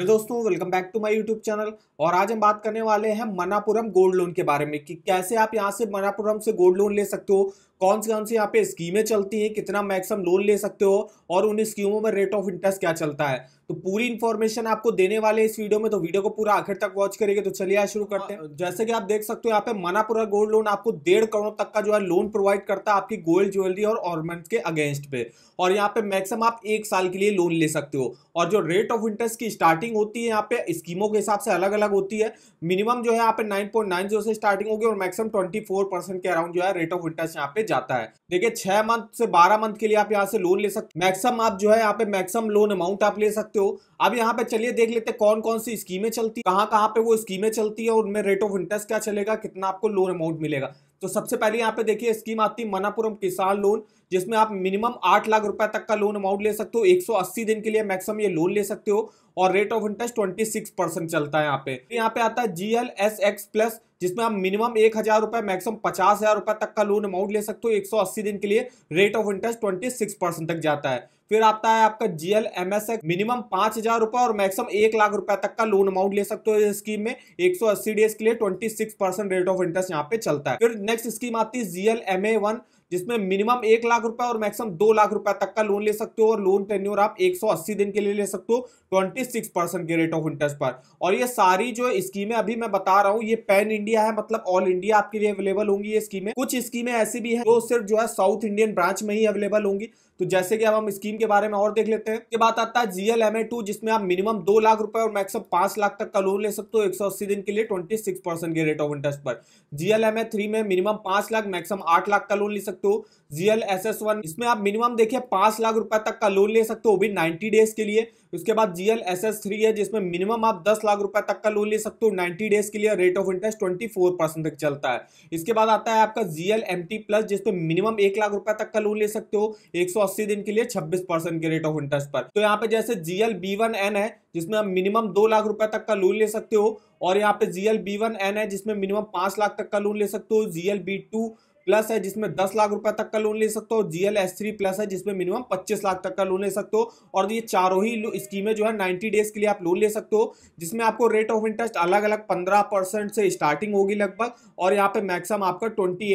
तो दोस्तों welcome back to my YouTube channel और आज हम बात करने वाले हैं मनापुरम गोल्ड लोन के बारे में कि कैसे आप यहां से मनापुरम से गोल्ड लोन ले सकते हो कौन सी कौन सी यहाँ पे स्कीमें चलती हैं कितना मैक्सिमम लोन ले सकते हो और उन स्कीमों में रेट ऑफ इंटरेस्ट क्या चलता है तो पूरी इन्फॉर्मेशन आपको देने वाले इस वीडियो में तो वीडियो को पूरा आखिर तक वॉच करेंगे तो चलिए आज शुरू करते हैं हाँ, जैसे कि आप देख सकते हो यहाँ पे मनापुरा गोल्ड लोन आपको डेढ़ करोड़ तक का जो है लोन प्रोवाइड करता है आपकी गोल्ड ज्वेलरी और ऑर्नमेंट के अगेंस्ट पे और यहाँ पे मैक्सिमम आप एक साल के लिए लोन ले सकते हो और जो रेट ऑफ इंटरेस्ट की स्टार्टिंग होती है यहाँ पे स्कीमों के हिसाब से अलग अलग होती है मिनिमम जो है यहाँ पे नाइन से स्टार्टिंग होगी और मैक्सिमम ट्वेंटी के अराउंड जो है रेट ऑफ इंटरेस्ट यहाँ पे जाता है देखिए छह मंथ से बारह मंथ के लिए आप यहाँ से लोन ले सकते मैक्सिमम आप जो है यहाँ पे मैक्सिमम लोन अमाउंट आप ले सकते हो अब यहाँ पे चलिए देख लेते कौन कौन सी स्कीमें चलती कहाँ कहाँ पे वो स्कीमें चलती है उनमें रेट ऑफ इंटरेस्ट क्या चलेगा कितना आपको लोन अमाउंट मिलेगा तो सबसे पहले यहाँ पे देखिए स्कीम आती है मनापुरम किसान लोन जिसमें आप मिनिमम आठ लाख रुपए तक का लोन अमाउंट ले सकते हो 180 दिन के लिए मैक्सिमम ये लोन ले सकते हो और रेट ऑफ इंटरेस्ट 26 परसेंट चलता है यहाँ पे यहाँ पे आता है G L S X plus जिसमें आप मिनिमम एक हजार रुपए मैक्सिमम पचास हजार रुपए तक का लोन अमाउंट ले सकते हो 180 दिन के लिए रेट ऑफ इंटरेस्ट 26 परसेंट तक जाता है फिर आता है आपका जीएल एमएसएक्स मिनिमम पांच हजार रुपए और मैक्सिमम एक लाख रुपए तक का लोन अमाउंट ले सकते हो इस स्कीम में 180 डेज के लिए 26 परसेंट रेट ऑफ इंटरेस्ट यहाँ पे चलता है फिर नेक्स्ट स्कीम आती है जीएल एम ए वन जिसमें मिनिमम एक लाख रुपए और मैक्सिमम दो लाख रुपए तक का लोन ले सकते हो और लोन टेन्योर आप 180 दिन के लिए ले सकते हो 26 परसेंट के रेट ऑफ इंटरेस्ट पर और ये सारी जो स्कीमें अभी मैं बता रहा हूँ ये पैन इंडिया है मतलब ऑल इंडिया आपके लिए अवेलेबल होंगी ये स्कीमें कुछ स्कीमें ऐसी भी है जो सिर्फ जो है साउथ इंडियन ब्रांच में ही अवेलेबल होंगी तो जैसे कि अब हम स्कीम के बारे में और देख लेते हैं के बाद आता है जीएल एम टू जिसमें आप मिनिमम दो लाख रुपए और मैक्सिमम पांच लाख तक का लोन ले सकते हो एक सौ अस्सी दिन के लिए ट्वेंटी सिक्स परसेंट के रेट ऑफ इंटरेस्ट पर जीएल एम थ्री में मिनिमम पांच लाख मैक्सिमम आठ लाख का लोन ले सकते सकते हो जीएल एस एस वन इसमें आप मिनिमम देखिए पांच लाख रुपए तक का लोन ले सकते हो भी नाइन्टी डेज के लिए उसके बाद जीएल एस एस थ्री है जिसमें मिनिमम आप दस लाख रुपए तक का लोन ले सकते हो नाइन्टी डेज के लिए rate of interest twenty four percent तक चलता है इसके बाद आता है आपका जीएल एम टी प्लस जिसमें मिनिमम एक लाख रुपए तक का लोन ले सकते हो एक सौ अस्सी दिन के लिए छब्बीस परसेंट के रेट ऑफ इंटरेस्ट पर तो यहाँ पे जैसे जीएल बी वन एन है जिसमें आप मिनिमम दो लाख रुपए तक का लोन ले सकते हो और यहाँ पे जीएल बी वन एन है जिसमें मिनिमम पांच लाख तक का लोन ले सकते हो जीएल बी टू प्लस है जिसमें दस लाख रुपए तक का लोन ले सकते हो जीएल एस थ्री प्लस है जिसमें मिनिमम पच्चीस लाख तक का लोन ले सकते हो और ये चारों ही स्कीमें जो है नाइन्टी डेज के लिए आप लोन ले सकते हो जिसमें आपको रेट ऑफ इंटरेस्ट अलग अलग पंद्रह परसेंट से स्टार्टिंग होगी लगभग और यहाँ पे मैक्सिमम आपका ट्वेंटी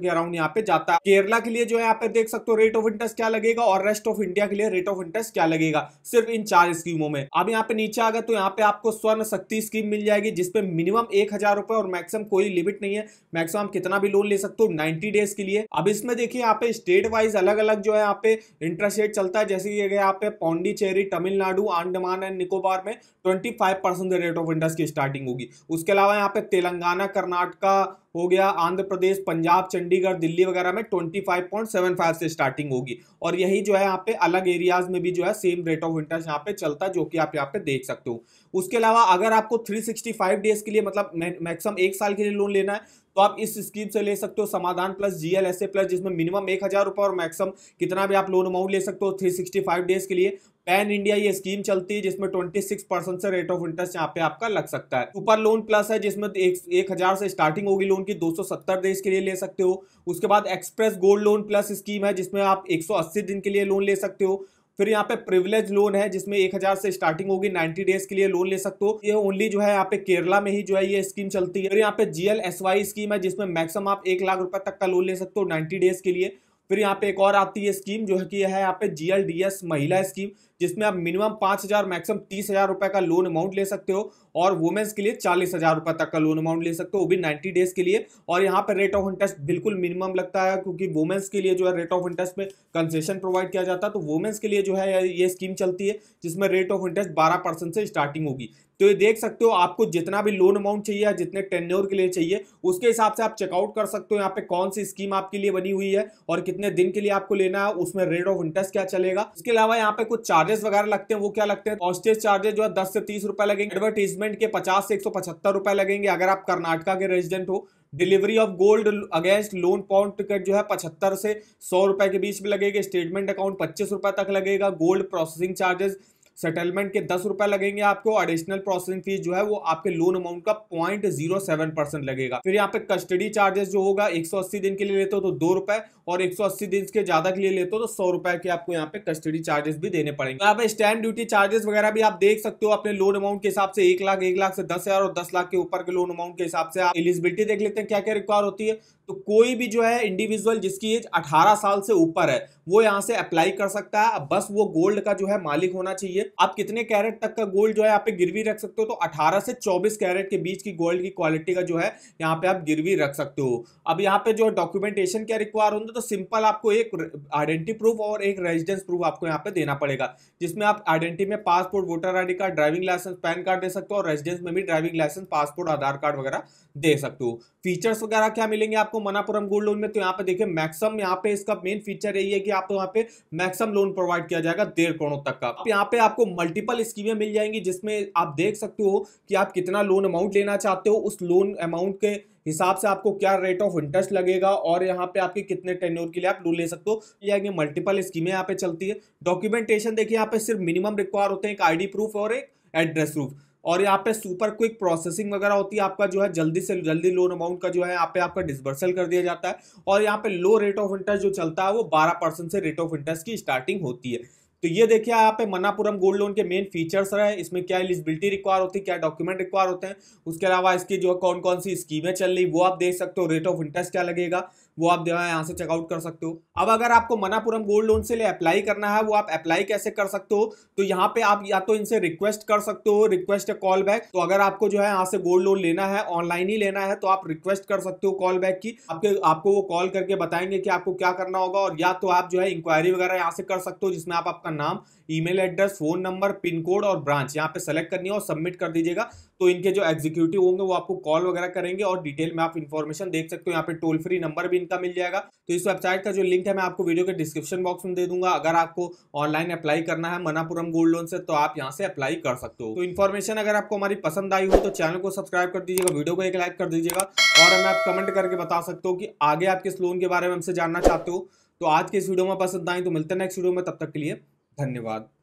के अराउंड यहाँ पे जाता है केरला के लिए जो है यहाँ पे देख सकते हो रेट ऑफ इंटरेस्ट क्या लगेगा और रेस्ट ऑफ इंडिया के लिए रेट ऑफ इंटरेस्ट क्या लगेगा सिर्फ इन चार स्कीमों में अब यहाँ पे नीचे आ गए तो यहाँ पे आपको स्वर्ण शक्ति स्कीम मिल जाएगी जिसपे मिनिमम एक हजार रुपए और मैक्सिमम कोई लिमिट नहीं है मैक्सिमम कितना भी लोन ले सकते हो नाइन 90 डेज के लिए अब इसमें देखिए यहाँ पे स्टेट वाइज अलग अलग जो है यहाँ पे इंटरेस्ट रेट चलता है जैसे कि यहाँ पे पौंडीचेरी तमिलनाडु अंडमान एंड निकोबार में twenty five percent rate of interest की स्टार्टिंग होगी उसके अलावा यहाँ पे तेलंगाना कर्नाटका हो गया आंध्र प्रदेश पंजाब चंडीगढ़ दिल्ली वगैरह में twenty five point seven five से स्टार्टिंग होगी और यही जो है यहाँ पे अलग एरियाज में भी जो है सेम रेट ऑफ इंटरेस्ट यहाँ पे चलता है जो कि आप यहाँ पे देख सकते हो उसके अलावा अगर आपको थ्री सिक्सटी फाइव डेज के लिए मतलब मैक्सिमम एक साल के लिए लोन लेना है तो आप इस स्कीम से ले सकते हो समाधान प्लस जीएलएसए प्लस जिसमें मिनिमम एक हज़ार रुपये और मैक्सिमम कितना भी आप लोन अमाउंट ले सकते हो 365 डेज के लिए पैन इंडिया ये स्कीम चलती है जिसमें ट्वेंटी सिक्स परसेंट से रेट ऑफ इंटरेस्ट यहाँ पे आपका लग सकता है सुपर लोन प्लस है जिसमें एक, एक हजार से स्टार्टिंग होगी लोन की दो सौ सत्तर देश के लिए ले सकते हो उसके बाद express gold loan plus scheme है जिसमें आप एक सौ अस्सी दिन के लिए लोन ले सकते हो फिर यहाँ पे प्रिविलेज लोन है जिसमें एक हजार से स्टार्टिंग होगी नाइन्टी डेज के लिए लोन ले सकते हो ये ओनली जो है यहाँ पे केरला में ही जो है ये स्कीम चलती है फिर यहाँ पे जीएलएसवाई स्कीम है जिसमें मैक्सिमम आप एक लाख रुपए तक का लोन ले सकते हो नाइन्टी डेज के लिए फिर यहाँ पे एक और आती है स्कीम जो है कि है यहाँ पे जीएलडीएस महिला स्कीम जिसमें आप मिनिमम पाँच हज़ार मैक्सिमम तीस हज़ार रुपये का लोन अमाउंट ले सकते हो और वुमेन्स के लिए चालीस हज़ार रुपए तक का लोन अमाउंट ले सकते हो वो भी नाइन्टी डेज के लिए और यहाँ पर रेट ऑफ इंटरेस्ट बिल्कुल मिनिमम लगता है क्योंकि वुमेन्स के लिए जो है रेट ऑफ इंटरेस्ट में कंसेशन प्रोवाइड किया जाता है तो वुमेन्स के लिए जो है ये स्कीम चलती है जिसमें रेट ऑफ इंटरेस्ट बारह से स्टार्टिंग होगी तो ये देख सकते हो आपको जितना भी लोन अमाउंट चाहिए या जितने टेन्योर के लिए चाहिए उसके हिसाब से आप चेकआउट कर सकते हो यहाँ पे कौन सी स्कीम आपके लिए बनी हुई है और कितने दिन के लिए आपको लेना है उसमें रेट ऑफ इंटरेस्ट क्या चलेगा इसके अलावा यहाँ पे कुछ चार्जेस वगैरह लगते हैं वो क्या लगते हैं हॉस्टेज चार्जेस जो है दस से तीस रुपए लगेंगे एडवर्टीजमेंट इन्वेस्टमेंट के 50 से पचहत्तर रुपए लगेंगे अगर आप कर्नाटका के रेजिडेंट हो delivery of gold against loan pawn ticket जो है पचहत्तर से सौ रुपए के बीच में लगेगा स्टेटमेंट अकाउंट पच्चीस रुपए तक लगेगा गोल्ड प्रोसेसिंग चार्जेस सेटलमेंट के दस रुपए लगेंगे आपको एडिशनल प्रोसेसिंग फीस जो है वो आपके लोन अमाउंट का पॉइंट जीरो सेवन परसेंट लगेगा फिर यहाँ पे कस्टडी चार्जेस जो होगा एक सौ अस्सी दिन के लिए लेते हो तो दो रुपए और एक सौ अस्सी दिन के ज्यादा के लिए लेते हो तो सौ रुपए के आपको यहाँ पे कस्टडी चार्जेस भी देने पड़ेंगे यहाँ पे स्टैंड ड्यूटी चार्जेस वगैरह भी आप देख सकते हो अपने लोन अमाउंट के हिसाब से एक लाख एक लाख से दस हजार और दस लाख के ऊपर के लोन अमाउंट के हिसाब से आप एलिजिबिलिटी देख लेते हैं क्या क्या रिक्वायर होती है तो कोई भी जो है इंडिविजुअल जिसकी एज 18 साल से ऊपर है वो यहाँ से अप्लाई कर सकता है बस वो गोल्ड का जो है मालिक होना चाहिए आप कितने कैरेट तक का गोल्ड जो है आप गिरवी रख सकते हो तो 18 से 24 कैरेट के बीच की गोल्ड की क्वालिटी का जो है यहाँ पे आप गिरवी रख सकते हो अब यहाँ पे जो डॉक्यूमेंटेशन क्या रिक्वायर होंगे तो सिंपल आपको एक आइडेंटिटी प्रूफ और एक रेजिडेंस प्रूफ आपको यहाँ पे देना पड़ेगा जिसमें आप आइडेंटिटी में passport voter ID card driving licence PAN card दे सकते हो और रेजिडेंस में भी driving licence passport Aadhaar card वगैरह दे सकते हो फीचर्स वगैरह क्या मिलेंगे आपको मनापुरम गोल्ड लोन में तो यहाँ पे देखिए मैक्सिमम यहाँ पे इसका मेन फीचर यही है कि आपको यहाँ पे मैक्सिमम लोन प्रोवाइड किया जाएगा डेढ़ करोड़ तक का यहाँ पे आप आपको मल्टीपल स्कीमें मिल जाएंगी जिसमें आप देख सकते हो कि आप कितना लोन अमाउंट लेना चाहते हो उस लोन अमाउंट के हिसाब से आपको क्या रेट ऑफ इंटरेस्ट लगेगा और यहाँ पे आपके कितने टेन्योर के लिए आप लोन ले सकते हो जाएंगे मल्टीपल स्कीमें यहाँ पे चलती है डॉक्यूमेंटेशन देखिए यहाँ पे सिर्फ मिनिमम रिक्वायर होते हैं एक आईडी प्रूफ और एक एड्रेस प्रूफ और यहाँ पे सुपर क्विक प्रोसेसिंग वगैरह होती है आपका जो है जल्दी से जल्दी लोन अमाउंट का जो है यहाँ पे आपका डिसबर्सल कर दिया जाता है और यहाँ पे लो रेट ऑफ इंटरेस्ट जो चलता है वो बारह परसेंट से रेट ऑफ इंटरेस्ट की स्टार्टिंग होती है तो ये देखिए यहाँ पे मनापुरम गोल्ड लोन के मेन फीचर्स रहे इसमें क्या एलिजिबिलिटी रिक्वायर होती है क्या डॉक्यूमेंट रिक्वायर होते हैं उसके अलावा इसकी जो कौन कौन सी स्कीमें चल रही वो आप देख सकते हो रेट ऑफ इंटरेस्ट क्या लगेगा वो आप यहाँ से चेकआउट कर सकते हो अब अगर आपको मनापुरम गोल्ड लोन से लिए अप्लाई करना है वो आप अप्लाई कैसे कर सकते हो तो यहाँ पे आप या तो इनसे रिक्वेस्ट कर सकते हो रिक्वेस्ट कॉल बैक तो अगर आपको जो है यहाँ से गोल्ड लोन लेना है ऑनलाइन ही लेना है तो आप रिक्वेस्ट कर सकते हो कॉल बैक की आपके आपको वो कॉल करके बताएंगे कि आपको क्या करना होगा और या तो आप जो है इंक्वायरी वगैरह यहाँ से कर सकते हो जिसमें आप आपका नाम email address phone number pin code और ब्रांच यहाँ पे सेलेक्ट करनी है और सबमिट कर दीजिएगा तो इनके जो एग्जीक्यूटिव होंगे वो आपको कॉल वगैरह करेंगे और डिटेल में आप इन्फॉर्मेशन देख सकते हो यहाँ पे टोल फ्री नंबर भी इनका मिल जाएगा तो इस वेबसाइट का जो लिंक है मैं आपको वीडियो के डिस्क्रिप्शन बॉक्स में दे दूंगा अगर आपको ऑनलाइन अप्लाई करना है मनापुरम गोल्ड लोन से तो आप यहाँ से अप्लाई कर सकते हो तो इन्फॉर्मेशन अगर आपको हमारी पसंद आई हो तो चैनल को सब्सक्राइब कर दीजिएगा वीडियो को एक लाइक कर दीजिएगा और हमें आप कमेंट करके बता सकते हो कि आगे आप किस लोन के बारे में हमसे जानना चाहते हो तो आज के इस वीडियो में पसंद आई तो मिलते हैं नेक्स्ट वीडियो में तब तक के लिए धन्यवाद